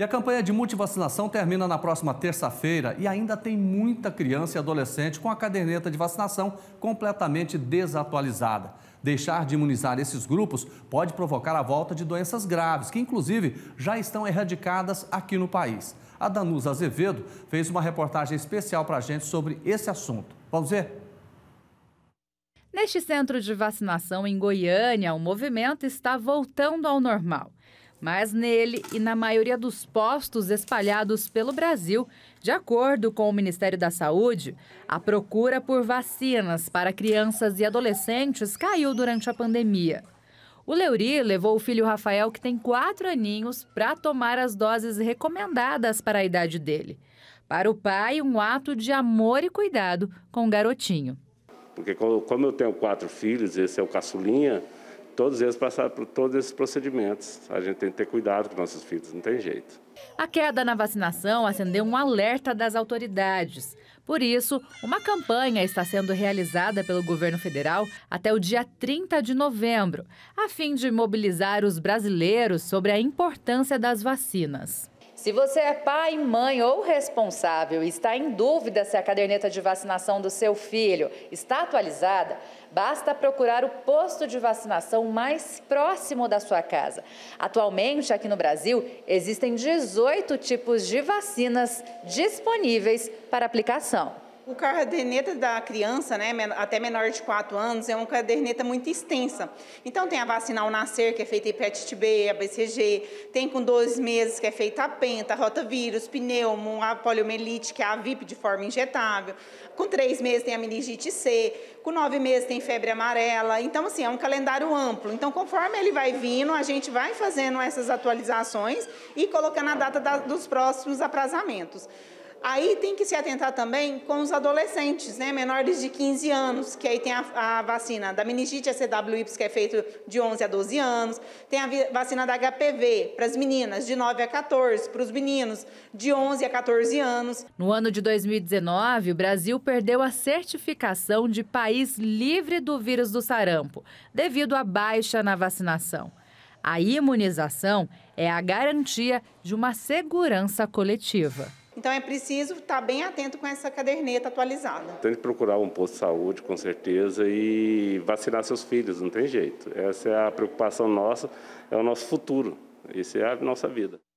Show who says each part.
Speaker 1: E a campanha de multivacinação termina na próxima terça-feira e ainda tem muita criança e adolescente com a caderneta de vacinação completamente desatualizada. Deixar de imunizar esses grupos pode provocar a volta de doenças graves, que inclusive já estão erradicadas aqui no país. A Danusa Azevedo fez uma reportagem especial para a gente sobre esse assunto. Vamos ver?
Speaker 2: Neste centro de vacinação em Goiânia, o movimento está voltando ao normal mas nele e na maioria dos postos espalhados pelo Brasil, de acordo com o Ministério da Saúde, a procura por vacinas para crianças e adolescentes caiu durante a pandemia. O Leuri levou o filho Rafael, que tem quatro aninhos, para tomar as doses recomendadas para a idade dele. Para o pai, um ato de amor e cuidado com o garotinho.
Speaker 3: Porque como eu tenho quatro filhos, esse é o caçulinha, todos eles passaram por todos esses procedimentos. A gente tem que ter cuidado com nossos filhos, não tem jeito.
Speaker 2: A queda na vacinação acendeu um alerta das autoridades. Por isso, uma campanha está sendo realizada pelo governo federal até o dia 30 de novembro, a fim de mobilizar os brasileiros sobre a importância das vacinas. Se você é pai, mãe ou responsável e está em dúvida se a caderneta de vacinação do seu filho está atualizada, basta procurar o posto de vacinação mais próximo da sua casa. Atualmente, aqui no Brasil, existem 18 tipos de vacinas disponíveis para aplicação. O
Speaker 4: caderneta da criança, né, até menor de 4 anos, é uma caderneta muito extensa. Então, tem a vacina ao nascer, que é feita hepatite B, a BCG, tem com 12 meses, que é feita a penta, rotavírus, pneumo, a poliomielite, que é a VIP de forma injetável. Com 3 meses tem a meningite C, com 9 meses tem febre amarela. Então, assim, é um calendário amplo. Então, conforme ele vai vindo, a gente vai fazendo essas atualizações e colocando a data da, dos próximos aprazamentos. Aí tem que se atentar também com os adolescentes, né, menores de 15 anos, que aí tem a, a vacina da meningite CWY, que é feito de 11 a 12 anos, tem a vacina da HPV para as meninas de 9 a 14,
Speaker 2: para os meninos de 11 a 14 anos. No ano de 2019, o Brasil perdeu a certificação de país livre do vírus do sarampo, devido à baixa na vacinação. A imunização é a garantia de uma segurança coletiva.
Speaker 4: Então é preciso estar bem atento com essa caderneta atualizada.
Speaker 3: Tem que procurar um posto de saúde, com certeza, e vacinar seus filhos, não tem jeito. Essa é a preocupação nossa, é o nosso futuro, isso é a nossa vida.